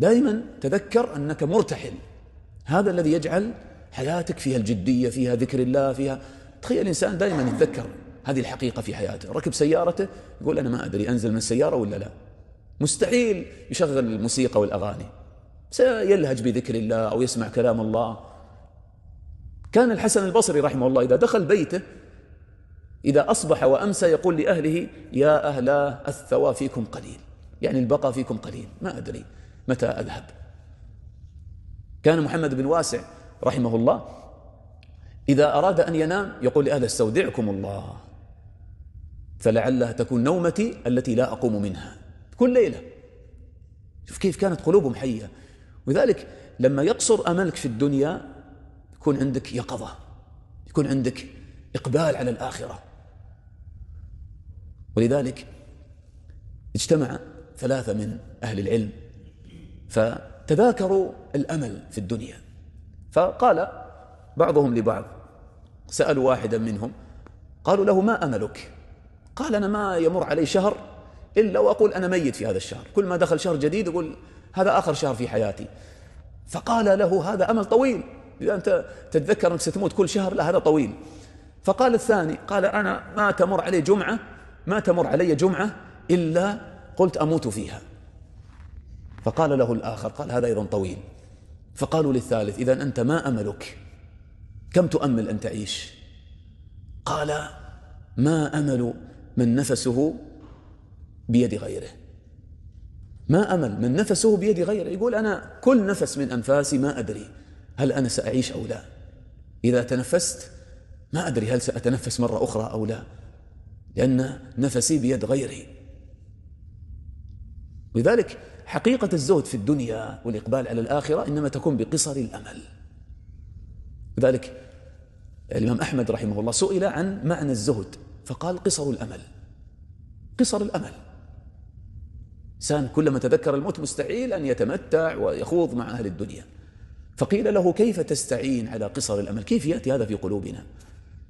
دائما تذكر أنك مرتحل هذا الذي يجعل حياتك فيها الجدية فيها ذكر الله فيها تخيل الإنسان دائما يتذكر هذه الحقيقة في حياته ركب سيارته يقول أنا ما أدري أنزل من السيارة ولا لا مستحيل يشغل الموسيقى والأغاني سيلهج بذكر الله أو يسمع كلام الله كان الحسن البصري رحمه الله إذا دخل بيته إذا أصبح وأمسى يقول لأهله يا أهلا الثوى فيكم قليل يعني البقاء فيكم قليل ما أدري متى أذهب كان محمد بن واسع رحمه الله إذا أراد أن ينام يقول لأهل استودعكم الله فلعلها تكون نومتي التي لا أقوم منها كل ليلة شوف كيف كانت قلوبهم حية وذلك لما يقصر أملك في الدنيا يكون عندك يقظة يكون عندك إقبال على الآخرة ولذلك اجتمع ثلاثة من أهل العلم فتذاكروا الأمل في الدنيا فقال بعضهم لبعض سألوا واحدا منهم قالوا له ما أملك قال أنا ما يمر علي شهر إلا وأقول أنا ميت في هذا الشهر كل ما دخل شهر جديد يقول هذا آخر شهر في حياتي فقال له هذا أمل طويل إذا أنت تتذكر أنك ستموت كل شهر لا هذا طويل فقال الثاني قال أنا ما تمر علي جمعة ما تمر علي جمعة إلا قلت أموت فيها فقال له الآخر قال هذا أيضا طويل فقالوا للثالث إذا أنت ما أملك كم تؤمل أن تعيش قال ما أمل من نفسه بيد غيره ما أمل من نفسه بيد غيره يقول أنا كل نفس من أنفاسي ما أدري هل أنا سأعيش أو لا إذا تنفست ما أدري هل سأتنفس مرة أخرى أو لا لأن نفسي بيد غيري لذلك حقيقة الزهد في الدنيا والإقبال على الآخرة إنما تكون بقصر الأمل لذلك الإمام أحمد رحمه الله سئل عن معنى الزهد فقال قصر الأمل قصر الأمل سان كلما تذكر الموت مستحيل أن يتمتع ويخوض مع أهل الدنيا فقيل له كيف تستعين على قصر الأمل كيف يأتي هذا في قلوبنا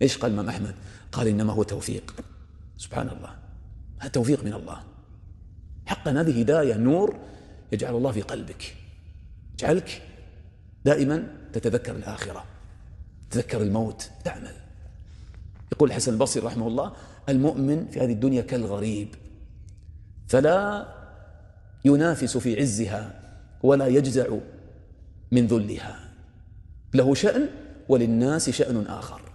إيش قال الإمام أحمد قال إنما هو توفيق سبحان الله هذا توفيق من الله حقا هذه هداية نور يجعل الله في قلبك يجعلك دائما تتذكر الآخرة تذكر الموت تعمل يقول الحسن البصري رحمه الله المؤمن في هذه الدنيا كالغريب فلا ينافس في عزها ولا يجزع من ذلها له شأن وللناس شأن آخر